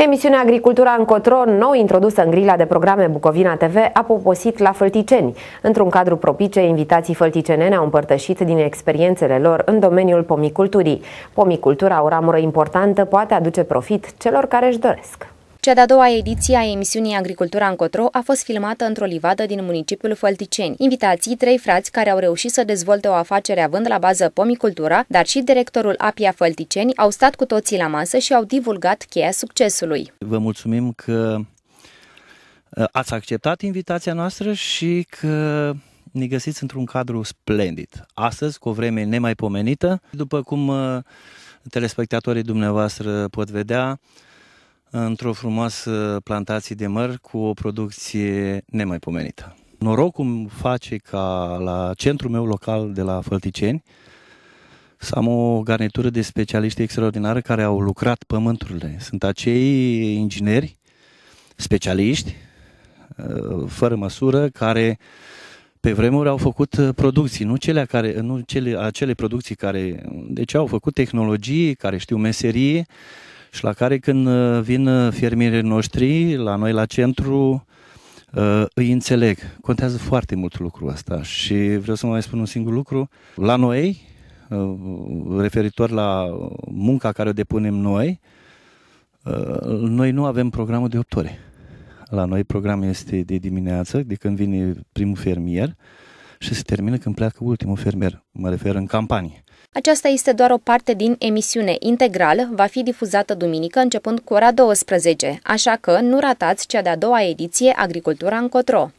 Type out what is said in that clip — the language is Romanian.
Emisiunea Agricultura încotro, nou introdusă în grila de programe Bucovina TV, a poposit la Fălticeni. Într-un cadru propice, invitații fălticenene au împărtășit din experiențele lor în domeniul pomiculturii. Pomicultura, o ramură importantă, poate aduce profit celor care își doresc. Cea de-a doua ediție a emisiunii Agricultura încotro a fost filmată într-o livadă din municipiul Fălticeni. Invitații, trei frați care au reușit să dezvolte o afacere având la bază pomicultura, dar și directorul Apia Fălticeni, au stat cu toții la masă și au divulgat cheia succesului. Vă mulțumim că uh, ați acceptat invitația noastră și că ne găsiți într-un cadru splendid. Astăzi, cu o vreme nemaipomenită, după cum uh, telespectatorii dumneavoastră pot vedea, într-o frumoasă plantație de măr cu o producție nemaipomenită. Norocul face ca la centrul meu local de la Fălticeni să am o garnitură de specialiști extraordinară care au lucrat pământurile. Sunt acei ingineri, specialiști, uh, fără măsură, care pe vremuri au făcut producții, nu, cele care, nu cele, acele producții care, deci au făcut tehnologii, care știu meserie și la care când uh, vin uh, fermierii noștri la noi la centru, uh, îi înțeleg. Contează foarte mult lucrul ăsta și vreau să mai spun un singur lucru. La noi, referitor la munca care o depunem noi, noi nu avem programul de 8 ore. La noi programul este de dimineață, de când vine primul fermier și se termină când pleacă ultimul fermier. Mă refer în campanie. Aceasta este doar o parte din emisiune integrală, va fi difuzată duminică începând cu ora 12, așa că nu ratați cea de-a doua ediție Agricultura încotro.